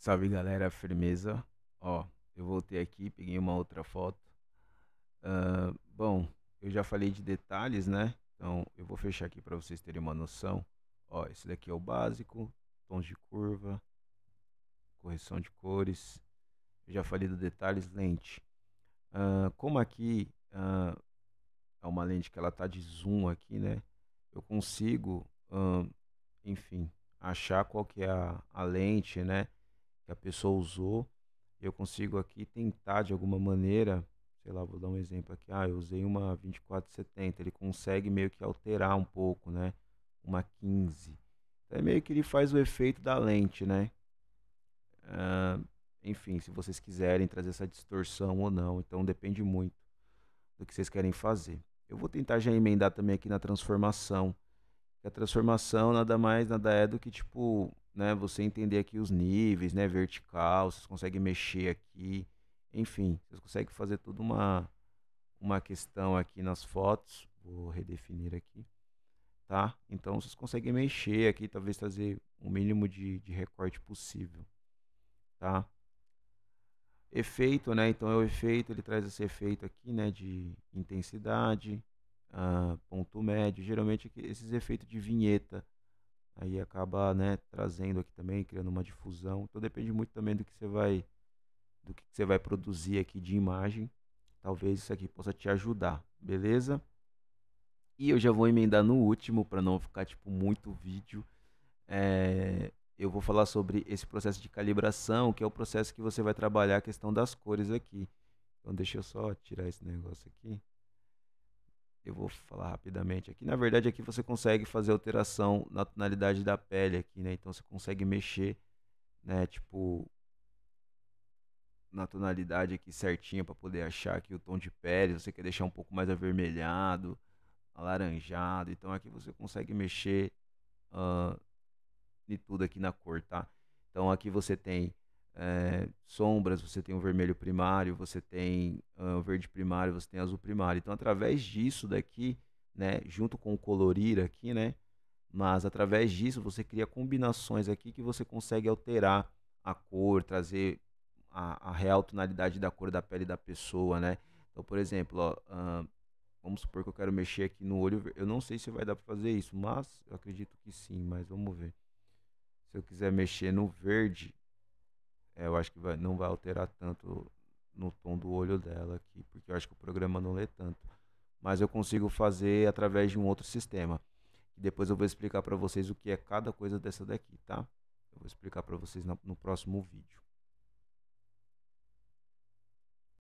Salve galera, firmeza. Ó, eu voltei aqui, peguei uma outra foto. Uh, bom, eu já falei de detalhes, né? Então eu vou fechar aqui para vocês terem uma noção. Ó, esse daqui é o básico, tons de curva, correção de cores. Eu já falei dos detalhes, lente. Uh, como aqui uh, é uma lente que ela tá de zoom aqui, né? Eu consigo, enfim, achar qual que é a, a lente, né? que a pessoa usou, eu consigo aqui tentar de alguma maneira, sei lá, vou dar um exemplo aqui, ah, eu usei uma 2470, ele consegue meio que alterar um pouco, né? Uma 15. Então, é meio que ele faz o efeito da lente, né? Ah, enfim, se vocês quiserem trazer essa distorção ou não, então depende muito do que vocês querem fazer. Eu vou tentar já emendar também aqui na transformação. A transformação nada mais nada é do que tipo né? Você entender aqui os níveis, né? Vertical, vocês conseguem mexer aqui. Enfim, vocês conseguem fazer toda uma, uma questão aqui nas fotos. Vou redefinir aqui, tá? Então, vocês conseguem mexer aqui, talvez trazer o mínimo de, de recorte possível, tá? Efeito, né? Então, é o efeito, ele traz esse efeito aqui, né? De intensidade, ah, ponto médio. Geralmente, esses efeitos de vinheta aí acaba, né, trazendo aqui também, criando uma difusão. Então depende muito também do que você vai do que você vai produzir aqui de imagem. Talvez isso aqui possa te ajudar, beleza? E eu já vou emendar no último para não ficar tipo muito vídeo. É, eu vou falar sobre esse processo de calibração, que é o processo que você vai trabalhar a questão das cores aqui. Então deixa eu só tirar esse negócio aqui eu vou falar rapidamente aqui. Na verdade, aqui você consegue fazer alteração na tonalidade da pele aqui, né? Então você consegue mexer, né? Tipo na tonalidade aqui certinha para poder achar aqui o tom de pele. Se você quer deixar um pouco mais avermelhado, alaranjado, então aqui você consegue mexer uh, de tudo aqui na cor, tá? Então aqui você tem é, sombras, você tem o vermelho primário, você tem uh, o verde primário, você tem azul primário. Então, através disso daqui, né, junto com o colorir aqui, né, mas através disso você cria combinações aqui que você consegue alterar a cor, trazer a, a real tonalidade da cor da pele da pessoa, né? Então, por exemplo, ó, uh, vamos supor que eu quero mexer aqui no olho, eu não sei se vai dar para fazer isso, mas eu acredito que sim, mas vamos ver. Se eu quiser mexer no verde, é, eu acho que vai, não vai alterar tanto no tom do olho dela aqui, porque eu acho que o programa não lê tanto. Mas eu consigo fazer através de um outro sistema. E depois eu vou explicar para vocês o que é cada coisa dessa daqui, tá? Eu vou explicar para vocês no, no próximo vídeo.